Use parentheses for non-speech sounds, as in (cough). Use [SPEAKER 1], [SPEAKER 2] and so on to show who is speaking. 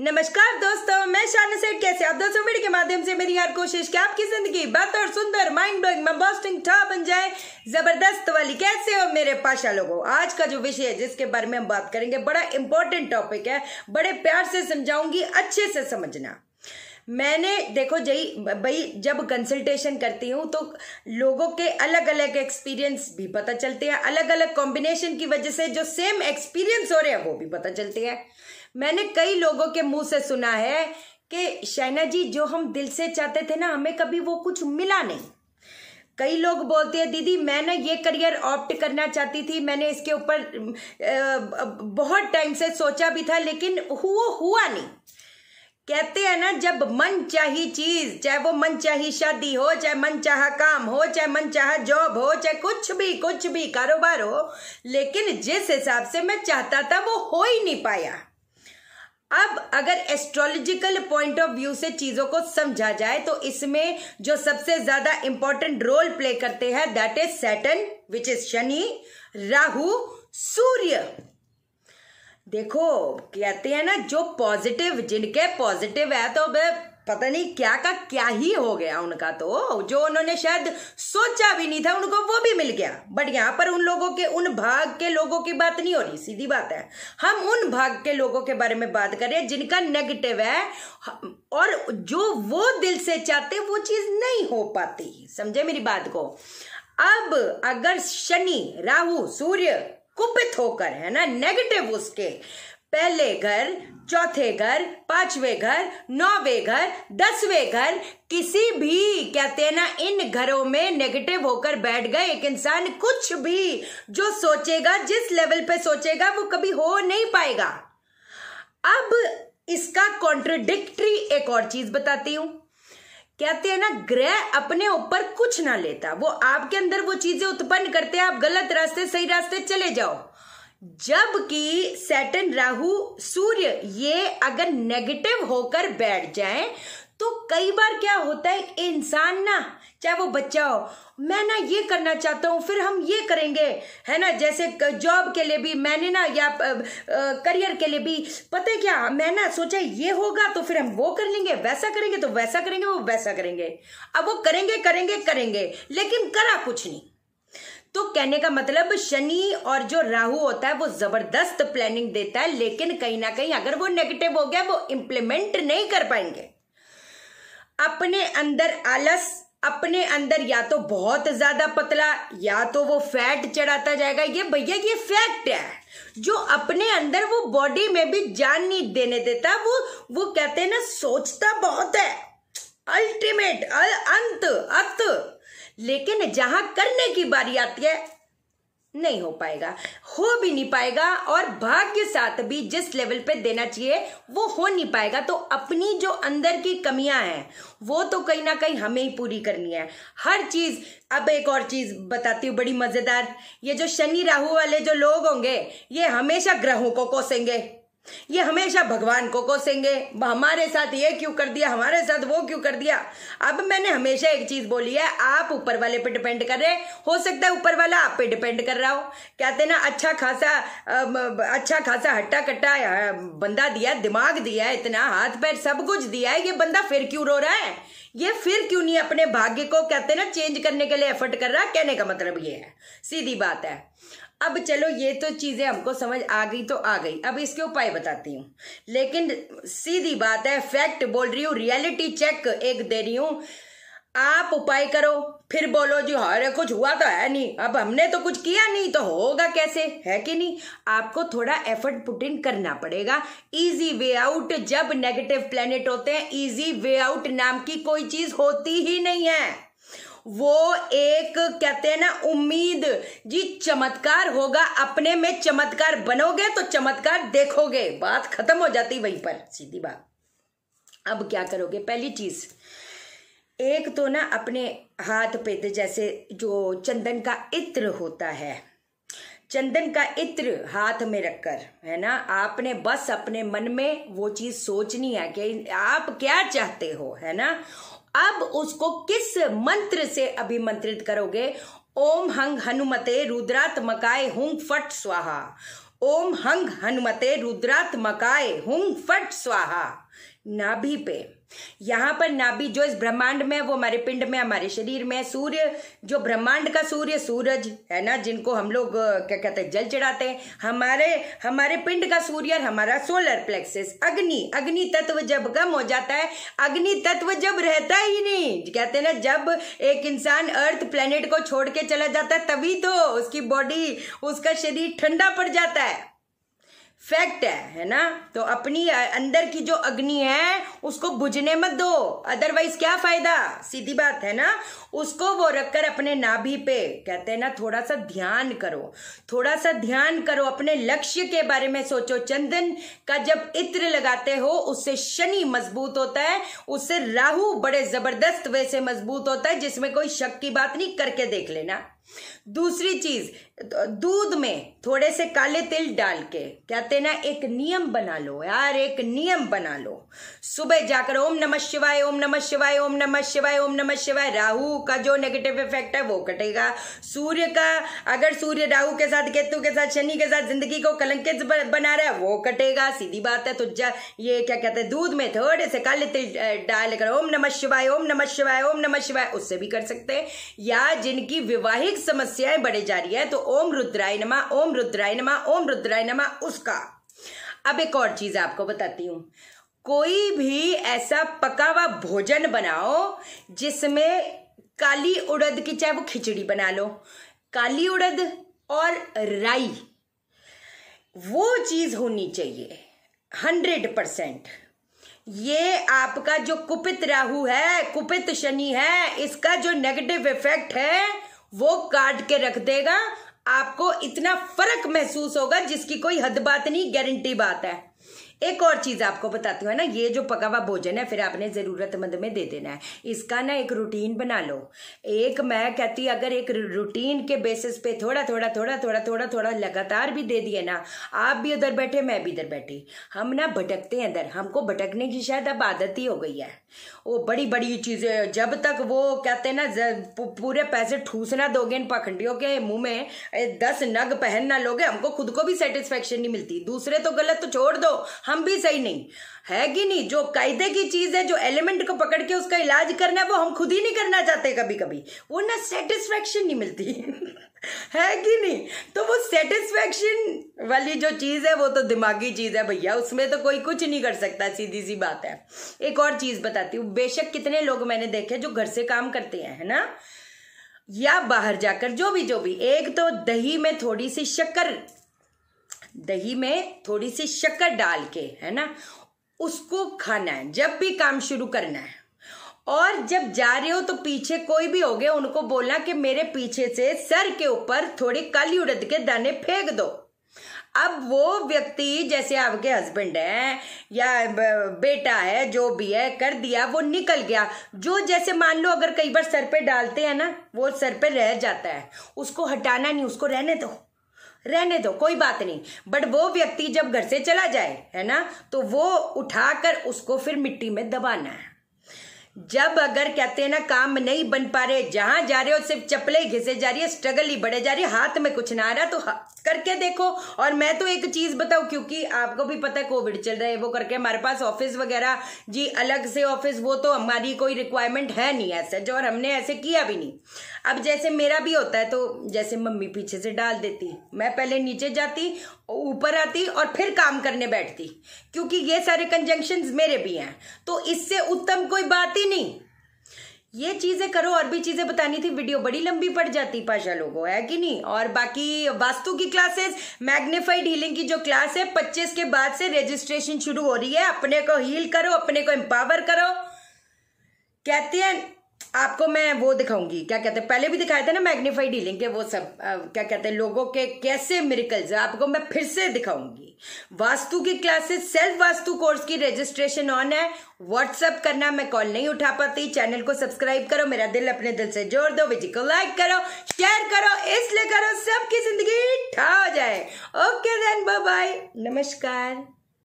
[SPEAKER 1] नमस्कार दोस्तों मैं शान सेठ कैसे आप दोस्तों वीडियो के माध्यम से मेरी हर कोशिश की आपकी जिंदगी बेहतर सुंदर माइंड ब्लोइंग बॉस्टिंग ठा बन जाए जबरदस्त वाली कैसे हो मेरे पाशा लोगों आज का जो विषय है जिसके बारे में हम बात करेंगे बड़ा इंपॉर्टेंट टॉपिक है बड़े प्यार से समझाऊंगी अच्छे से समझना मैंने देखो जई भाई जब कंसल्टेशन करती हूँ तो लोगों के अलग अलग एक्सपीरियंस भी पता चलते हैं अलग अलग कॉम्बिनेशन की वजह से जो सेम एक्सपीरियंस हो रहे हैं वो भी पता चलते हैं मैंने कई लोगों के मुंह से सुना है कि शैना जी जो हम दिल से चाहते थे ना हमें कभी वो कुछ मिला नहीं कई लोग बोलते हैं दीदी मैं ना ये करियर ऑप्ट करना चाहती थी मैंने इसके ऊपर बहुत टाइम से सोचा भी था लेकिन हुआ हुआ नहीं कहते हैं ना जब मन चाहिए चीज चाहे वो मन चाहे शादी हो चाहे मन चाह काम हो चाहे मन चाह जॉब हो चाहे कुछ भी कुछ भी कारोबार हो लेकिन जिस हिसाब से मैं चाहता था वो हो ही नहीं पाया अब अगर एस्ट्रोलॉजिकल पॉइंट ऑफ व्यू से चीजों को समझा जाए तो इसमें जो सबसे ज्यादा इंपॉर्टेंट रोल प्ले करते हैं that is Saturn which is Shani Rahu Surya देखो कहते हैं ना जो पॉजिटिव जिनके पॉजिटिव है तो पता नहीं क्या का क्या ही हो गया उनका तो जो उन्होंने शायद सोचा भी नहीं था उनको वो भी मिल गया बट यहाँ पर उन लोगों के उन भाग के लोगों की बात नहीं हो रही सीधी बात है हम उन भाग के लोगों के बारे में बात कर रहे हैं जिनका नेगेटिव है और जो वो दिल से चाहते वो चीज नहीं हो पाती समझे मेरी बात को अब अगर शनि राहु सूर्य कुपित होकर है ना नेगेटिव उसके पहले घर चौथे घर पांचवे घर नौवे घर दसवे घर किसी भी कहते हैं ना इन घरों में नेगेटिव होकर बैठ गए एक इंसान कुछ भी जो सोचेगा जिस लेवल पे सोचेगा वो कभी हो नहीं पाएगा अब इसका कॉन्ट्रोडिक्ट्री एक और चीज बताती हूं कहते हैं ना ग्रह अपने ऊपर कुछ ना लेता वो आपके अंदर वो चीजें उत्पन्न करते हैं आप गलत रास्ते सही रास्ते चले जाओ जबकि सैटन राहु सूर्य ये अगर नेगेटिव होकर बैठ जाए तो कई बार क्या होता है इंसान ना चाहे वो बच्चा हो मैं ना ये करना चाहता हूँ फिर हम ये करेंगे है ना जैसे जॉब के लिए भी मैंने ना या करियर के लिए भी पता है क्या मैं ना सोचा ये होगा तो फिर हम वो कर लेंगे वैसा करेंगे तो वैसा करेंगे वो वैसा करेंगे अब वो करेंगे करेंगे करेंगे लेकिन करा कुछ नहीं तो कहने का मतलब शनि और जो राहु होता है वो जबरदस्त प्लानिंग देता है लेकिन कहीं ना कहीं अगर वो नेगेटिव हो गया वो इंप्लीमेंट नहीं कर पाएंगे अपने अंदर आलस अपने अंदर या तो बहुत ज्यादा पतला या तो वो फैट चढ़ाता जाएगा ये भैया ये फैक्ट है जो अपने अंदर वो बॉडी में भी जान नहीं देने देता वो वो कहते हैं ना सोचता बहुत है अल्टीमेट अंत अत लेकिन जहां करने की बारी आती है नहीं हो पाएगा हो भी नहीं पाएगा और भाग्य साथ भी जिस लेवल पे देना चाहिए वो हो नहीं पाएगा तो अपनी जो अंदर की कमियां हैं वो तो कहीं ना कहीं हमें ही पूरी करनी है हर चीज अब एक और चीज बताती हूँ बड़ी मजेदार ये जो शनि राहु वाले जो लोग होंगे ये हमेशा ग्रहों को कोसेंगे ये हमेशा भगवान को कोसेंगे हमारे साथ ये क्यों कर दिया हमारे साथ वो क्यों कर दिया अब मैंने हमेशा एक चीज बोली है आप ऊपर वाले पे डिपेंड कर रहे हो सकता है ऊपर वाला आप पे डिपेंड कर रहा हो कहते ना अच्छा खासा अच्छा खासा हट्टा कट्टा बंदा दिया दिमाग दिया इतना हाथ पैर सब कुछ दिया है ये बंदा फिर क्यों रो रहा है ये फिर क्यों नहीं अपने भाग्य को कहते ना चेंज करने के लिए एफर्ट कर रहा है कहने का मतलब ये है सीधी बात है अब चलो ये तो चीज़ें हमको समझ आ गई तो आ गई अब इसके उपाय बताती हूँ लेकिन सीधी बात है फैक्ट बोल रही हूँ रियलिटी चेक एक दे रही हूँ आप उपाय करो फिर बोलो जी अरे कुछ हुआ तो है नहीं अब हमने तो कुछ किया नहीं तो होगा कैसे है कि नहीं आपको थोड़ा एफर्ट पुट इन करना पड़ेगा इजी वे आउट जब नेगेटिव प्लेनेट होते हैं इजी वे आउट नाम की कोई चीज होती ही नहीं है वो एक कहते हैं ना उम्मीद जी चमत्कार होगा अपने में चमत्कार बनोगे तो चमत्कार देखोगे बात खत्म हो जाती वहीं पर सीधी बात अब क्या करोगे पहली चीज एक तो ना अपने हाथ पे तो जैसे जो चंदन का इत्र होता है चंदन का इत्र हाथ में रखकर है ना आपने बस अपने मन में वो चीज सोचनी है कि आप क्या चाहते हो है ना अब उसको किस मंत्र से अभिमंत्रित करोगे ओम हंग हनुमते रुद्रात्मकाय हुंग फट स्वाहा ओम हंग हनुमते रुद्रात्मकाय हुंग फट स्वाहा नाभि पे यहाँ पर नाभि जो इस ब्रह्मांड में है वो हमारे पिंड में हमारे शरीर में सूर्य जो ब्रह्मांड का सूर्य सूरज है ना जिनको हम लोग क्या कहते हैं जल चढ़ाते हैं हमारे हमारे पिंड का सूर्य और हमारा सोलर प्लेक्सिस अग्नि अग्नि तत्व जब कम हो जाता है अग्नि तत्व जब रहता ही नहीं कहते हैं ना जब एक इंसान अर्थ प्लेनेट को छोड़ के चला जाता है तभी तो उसकी बॉडी उसका शरीर ठंडा पड़ जाता है फैक्ट है है ना तो अपनी अंदर की जो अग्नि है उसको बुझने मत दो अदरवाइज क्या फायदा सीधी बात है ना उसको वो रखकर अपने नाभि पे कहते हैं ना थोड़ा सा ध्यान करो थोड़ा सा ध्यान करो अपने लक्ष्य के बारे में सोचो चंदन का जब इत्र लगाते हो उससे शनि मजबूत होता है उससे राहु बड़े जबरदस्त वैसे मजबूत होता है जिसमें कोई शक की बात नहीं करके देख लेना दूसरी चीज दूध में थोड़े से काले तिल डाल के कहते ना एक नियम बना लो यार एक नियम बना लो सुबह जाकर ओम नमः शिवाय ओम नमः शिवाय ओम नमः शिवाय ओम नमः शिवाय राहु का जो नेगेटिव इफेक्ट है वो कटेगा सूर्य का अगर सूर्य राहु के साथ केतु के साथ शनि के साथ जिंदगी को कलंकित बना रहा है वो कटेगा सीधी बात है तो ये क्या कहते हैं दूध में थोड़े से काले तिल डाल कर ओम नमः शिवाय ओम नमः शिवाय ओम नमः शिवाय उससे भी कर सकते हैं या जिनकी विवाहित आर्थिक समस्याएं बढ़े जा रही है तो ओम रुद्राय नमा ओम रुद्राय नमा ओम रुद्राय नमा उसका अब एक और चीज आपको बताती हूं कोई भी ऐसा पका हुआ भोजन बनाओ जिसमें काली उड़द की चाहे वो खिचड़ी बना लो काली उड़द और राई वो चीज होनी चाहिए हंड्रेड परसेंट ये आपका जो कुपित राहु है कुपित शनि है इसका जो नेगेटिव इफेक्ट है वो काट के रख देगा आपको इतना फर्क महसूस होगा जिसकी कोई हद बात नहीं गारंटी बात है एक और चीज़ आपको बताती हूँ ना ये जो पका हुआ भोजन है फिर आपने ज़रूरतमंद में दे देना है इसका ना एक रूटीन बना लो एक मैं कहती अगर एक रूटीन के बेसिस पे थोड़ा थोड़ा थोड़ा थोड़ा थोड़ा थोड़ा लगातार भी दे दिए ना आप भी उधर बैठे मैं भी इधर बैठी हम ना भटकते हैं इधर हमको भटकने की शायद अब आदत ही हो गई है वो बड़ी बड़ी चीज़ें जब तक वो कहते हैं ना पूरे पैसे ठूसना दोगे इन पखंडियों के मुंह में दस नग पहन ना लोगे हमको खुद को भी सेटिस्फेक्शन नहीं मिलती दूसरे तो गलत तो छोड़ दो हम भी सही नहीं है कि नहीं जो कायदे की चीज है जो एलिमेंट को पकड़ के उसका इलाज करना है वो हम खुद ही नहीं करना चाहते कभी कभी वो ना सेटिस्फेक्शन नहीं मिलती (laughs) है कि नहीं तो वो सेटिस्फेक्शन वाली जो चीज है वो तो दिमागी चीज है भैया उसमें तो कोई कुछ नहीं कर सकता सीधी सी बात है एक और चीज बताती हूँ बेशक कितने लोग मैंने देखे जो घर से काम करते हैं है ना या बाहर जाकर जो भी जो भी एक तो दही में थोड़ी सी शक्कर दही में थोड़ी सी शक्कर डाल के है ना उसको खाना है जब भी काम शुरू करना है और जब जा रहे हो तो पीछे कोई भी हो गए उनको बोलना कि मेरे पीछे से सर के ऊपर थोड़ी काली उड़द के दाने फेंक दो अब वो व्यक्ति जैसे आपके हस्बैंड है या बेटा है जो भी है कर दिया वो निकल गया जो जैसे मान लो अगर कई बार सर पे डालते हैं ना वो सर पे रह जाता है उसको हटाना नहीं उसको रहने दो रहने दो कोई बात नहीं बट वो व्यक्ति जब घर से चला जाए है ना तो वो उठाकर उसको फिर मिट्टी में दबाना है जब अगर कहते हैं ना काम नहीं बन पा रहे जहां जा रहे हो सिर्फ चपले घिसे जा रही है स्ट्रगल ही बढ़े जा रही है हाथ में कुछ ना आ रहा तो करके देखो और मैं तो एक चीज बताऊं क्योंकि आपको भी पता है कोविड चल रहा है वो करके हमारे पास ऑफिस वगैरह जी अलग से ऑफिस वो तो हमारी कोई रिक्वायरमेंट है नहीं ऐसा जो और हमने ऐसे किया भी नहीं अब जैसे मेरा भी होता है तो जैसे मम्मी पीछे से डाल देती मैं पहले नीचे जाती ऊपर आती और फिर काम करने बैठती क्योंकि ये सारे कंजंक्शन मेरे भी हैं तो इससे उत्तम कोई बात ही नहीं ये चीजें करो और भी चीजें बतानी थी वीडियो बड़ी लंबी पड़ जाती पाशा लोगों है कि नहीं और बाकी वास्तु की क्लासेस मैग्निफाइड हीलिंग की जो क्लास है पच्चीस के बाद से रजिस्ट्रेशन शुरू हो रही है अपने को हील करो अपने को एम्पावर करो कहते हैं आपको मैं वो दिखाऊंगी क्या कहते हैं पहले भी दिखाए थे ना मैग्नीफाइड डीलिंग के वो सब आ, क्या कहते हैं लोगों के कैसे मिरिकल्स आपको मैं फिर से दिखाऊंगी वास्तु की क्लासेस सेल्फ वास्तु कोर्स की रजिस्ट्रेशन ऑन है व्हाट्सअप करना मैं कॉल नहीं उठा पाती चैनल को सब्सक्राइब करो मेरा दिल अपने दिल से जोड़ दो विजी को लाइक करो शेयर करो इसलिए करो सबकी जिंदगी ठा हो जाए ओके देन बाय नमस्कार